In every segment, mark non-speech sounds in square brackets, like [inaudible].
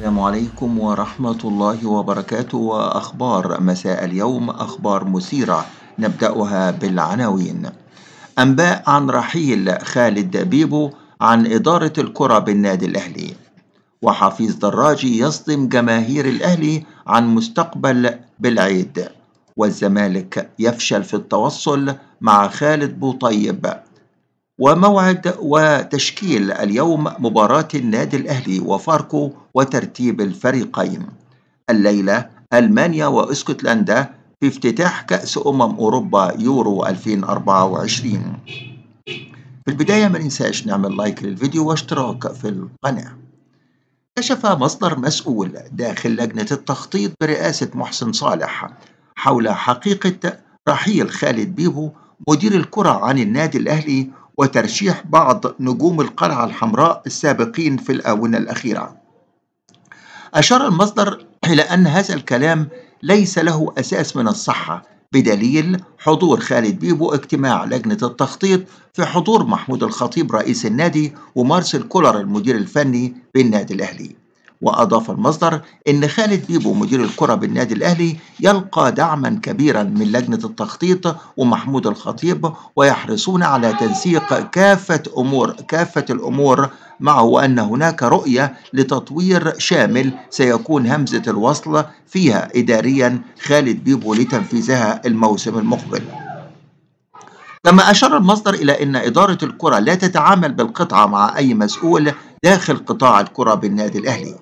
السلام عليكم ورحمة الله وبركاته وأخبار مساء اليوم أخبار مثيرة نبدأها بالعناوين أنباء عن رحيل خالد بيبو عن إدارة الكرة بالنادي الأهلي وحفيظ دراجي يصدم جماهير الأهلي عن مستقبل بالعيد والزمالك يفشل في التوصل مع خالد بوطيب وموعد وتشكيل اليوم مباراة النادي الأهلي وفاركو وترتيب الفريقين الليلة ألمانيا واسكتلندا في افتتاح كأس أمم أوروبا يورو 2024 في البداية ما ننساش نعمل لايك للفيديو واشتراك في القناة كشف مصدر مسؤول داخل لجنة التخطيط برئاسة محسن صالح حول حقيقة رحيل خالد بيبو مدير الكرة عن النادي الأهلي وترشيح بعض نجوم القلعة الحمراء السابقين في الآونة الأخيرة. أشار المصدر إلى أن هذا الكلام ليس له أساس من الصحة بدليل حضور خالد بيبو اجتماع لجنة التخطيط في حضور محمود الخطيب رئيس النادي ومارسيل كولر المدير الفني بالنادي الأهلي وأضاف المصدر إن خالد بيبو مدير الكرة بالنادي الأهلي يلقى دعما كبيرا من لجنة التخطيط ومحمود الخطيب ويحرصون على تنسيق كافة أمور كافة الأمور معه وأن هناك رؤية لتطوير شامل سيكون همزة الوصل فيها إداريا خالد بيبو لتنفيذها الموسم المقبل كما أشار المصدر إلى أن إدارة الكرة لا تتعامل بالقطعة مع أي مسؤول داخل قطاع الكرة بالنادي الأهلي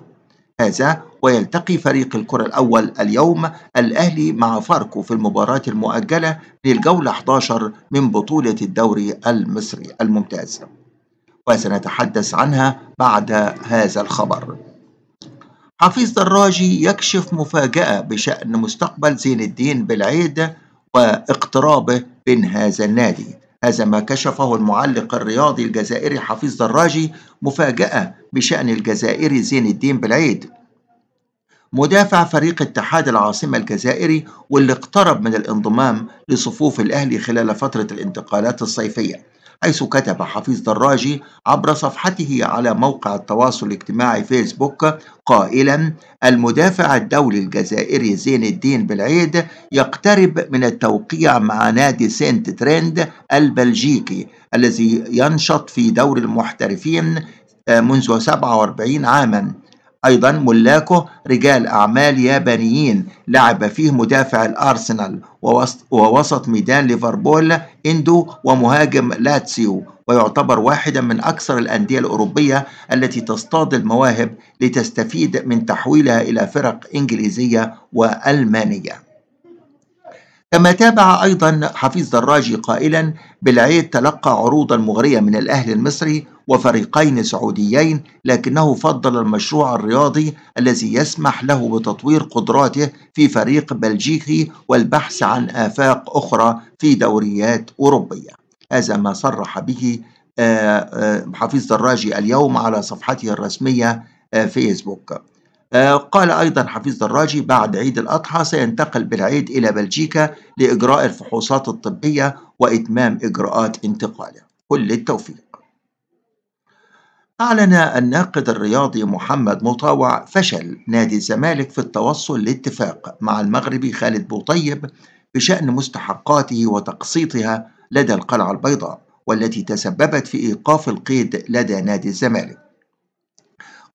هذا ويلتقي فريق الكرة الأول اليوم الأهلي مع فاركو في المباراة المؤجلة للجولة 11 من بطولة الدوري المصري الممتاز وسنتحدث عنها بعد هذا الخبر حفيظ دراجي يكشف مفاجأة بشأن مستقبل زين الدين بالعيد واقترابه من هذا النادي هذا ما كشفه المعلق الرياضي الجزائري حفيظ دراجي مفاجأة بشأن الجزائري زين الدين بالعيد مدافع فريق اتحاد العاصمة الجزائري واللي اقترب من الانضمام لصفوف الأهلي خلال فترة الانتقالات الصيفية حيث كتب حفيظ دراجي عبر صفحته على موقع التواصل الاجتماعي فيسبوك قائلا المدافع الدولي الجزائري زين الدين بالعيد يقترب من التوقيع مع نادي سنت تريند البلجيكي الذي ينشط في دور المحترفين منذ 47 عاما أيضا ملاكه رجال أعمال يابانيين لعب فيه مدافع الأرسنال ووسط ميدان ليفربول إندو ومهاجم لاتسيو ويعتبر واحدا من أكثر الأندية الأوروبية التي تصطاد المواهب لتستفيد من تحويلها إلى فرق إنجليزية وألمانية كما تابع أيضا حفيظ دراجي قائلا بالعيد تلقى عروضا مغرية من الأهلي المصري وفريقين سعوديين لكنه فضل المشروع الرياضي الذي يسمح له بتطوير قدراته في فريق بلجيكي والبحث عن آفاق أخرى في دوريات أوروبية هذا ما صرح به آه، آه، حفيظ دراجي اليوم على صفحته الرسمية آه، فيسبوك قال أيضا حفيظ دراجي بعد عيد الأضحى سينتقل بالعيد إلى بلجيكا لإجراء الفحوصات الطبية وإتمام إجراءات انتقاله كل التوفيق أعلن الناقد الرياضي محمد مطاوع فشل نادي الزمالك في التوصل لاتفاق مع المغربي خالد بوطيب بشأن مستحقاته وتقسيطها لدى القلعة البيضاء والتي تسببت في إيقاف القيد لدى نادي الزمالك.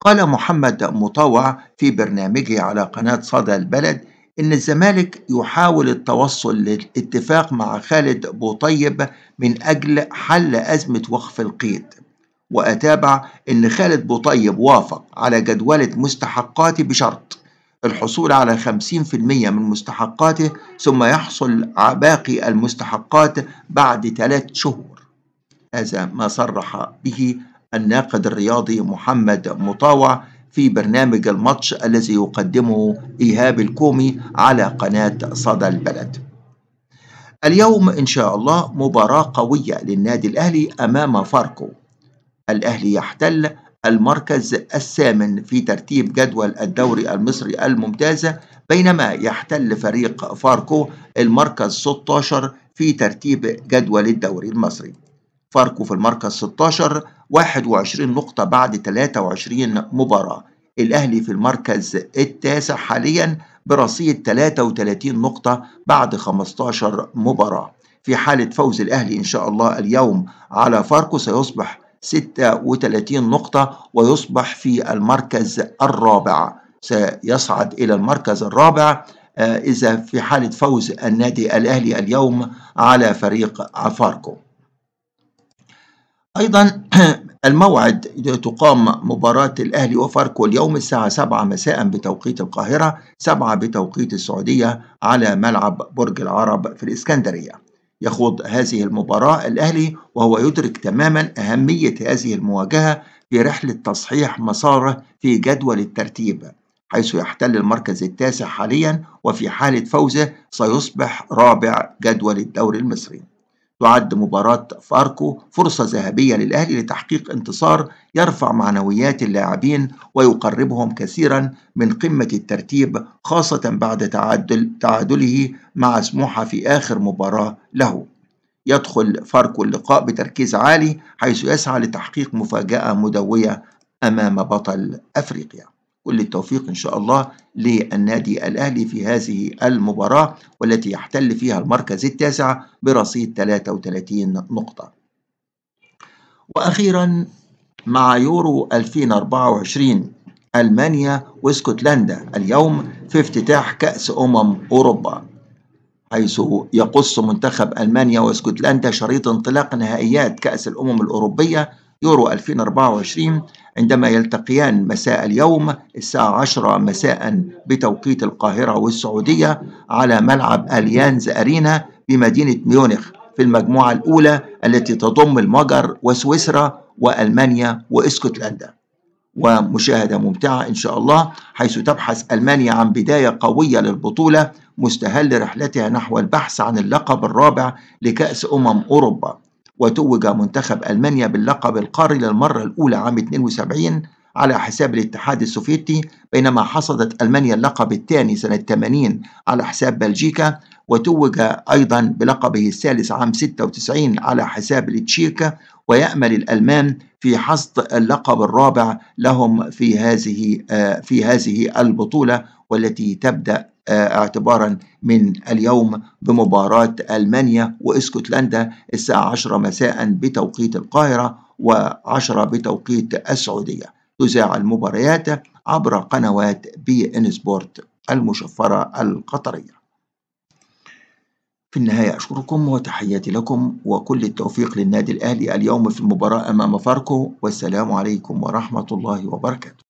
قال محمد مطاوع في برنامجه على قناة صدى البلد إن الزمالك يحاول التوصل للاتفاق مع خالد بوطيب من أجل حل أزمة وقف القيد وأتابع إن خالد بوطيب وافق على جدولة مستحقاتي بشرط الحصول على 50% من مستحقاته ثم يحصل باقي المستحقات بعد ثلاث شهور هذا ما صرح به الناقد الرياضي محمد مطاوع في برنامج الماتش الذي يقدمه إيهاب الكومي على قناة صدى البلد اليوم إن شاء الله مباراة قوية للنادي الأهلي أمام فاركو الأهلي يحتل المركز الثامن في ترتيب جدول الدوري المصري الممتازة بينما يحتل فريق فاركو المركز 16 في ترتيب جدول الدوري المصري فاركو في المركز 16 21 نقطة بعد 23 مباراة الأهلي في المركز التاسع حاليا برصيد 33 نقطة بعد 15 مباراة في حالة فوز الأهلي إن شاء الله اليوم على فاركو سيصبح 36 نقطة ويصبح في المركز الرابع سيصعد إلى المركز الرابع آه، إذا في حالة فوز النادي الأهلي اليوم على فريق عفاركو أيضا [clears throat] الموعد تقام مباراة الأهلي وفاركو اليوم الساعة 7 مساء بتوقيت القاهرة 7 بتوقيت السعودية على ملعب برج العرب في الإسكندرية يخوض هذه المباراة الأهلي وهو يدرك تماما أهمية هذه المواجهة في رحلة تصحيح مساره في جدول الترتيب حيث يحتل المركز التاسع حاليا وفي حالة فوزه سيصبح رابع جدول الدوري المصري تعد مباراة فاركو فرصة ذهبية للأهلي لتحقيق انتصار يرفع معنويات اللاعبين ويقربهم كثيرا من قمة الترتيب خاصة بعد تعادل تعادله مع سموحة في آخر مباراة له يدخل فاركو اللقاء بتركيز عالي حيث يسعى لتحقيق مفاجأة مدوية أمام بطل أفريقيا كل التوفيق إن شاء الله للنادي الأهلي في هذه المباراة والتي يحتل فيها المركز التاسع برصيد 33 نقطة وأخيرا مع يورو 2024 ألمانيا واسكتلندا اليوم في افتتاح كأس أمم أوروبا حيث يقص منتخب ألمانيا واسكتلندا شريط انطلاق نهائيات كأس الأمم الأوروبية يورو 2024 عندما يلتقيان مساء اليوم الساعة 10 مساء بتوقيت القاهرة والسعودية على ملعب أليانز أرينا بمدينة ميونخ في المجموعة الأولى التي تضم المجر وسويسرا وألمانيا وإسكتلندا ومشاهدة ممتعة إن شاء الله حيث تبحث ألمانيا عن بداية قوية للبطولة مستهل رحلتها نحو البحث عن اللقب الرابع لكأس أمم أوروبا وتوج منتخب ألمانيا باللقب القاري للمرة الأولى عام 72 على حساب الاتحاد السوفيتي بينما حصدت ألمانيا اللقب الثاني سنة 80 على حساب بلجيكا وتوج أيضا بلقبه الثالث عام 96 على حساب التشيك ويأمل الألمان في حصد اللقب الرابع لهم في هذه آه، في هذه البطولة والتي تبدأ آه، اعتبارا من اليوم بمباراة ألمانيا وإسكتلندا الساعة 10 مساء بتوقيت القاهرة و10 بتوقيت السعودية تذاع المباريات عبر قنوات بي إن سبورت المشفرة القطرية في النهاية أشكركم وتحياتي لكم وكل التوفيق للنادي الأهلي اليوم في المباراة أمام فاركو والسلام عليكم ورحمة الله وبركاته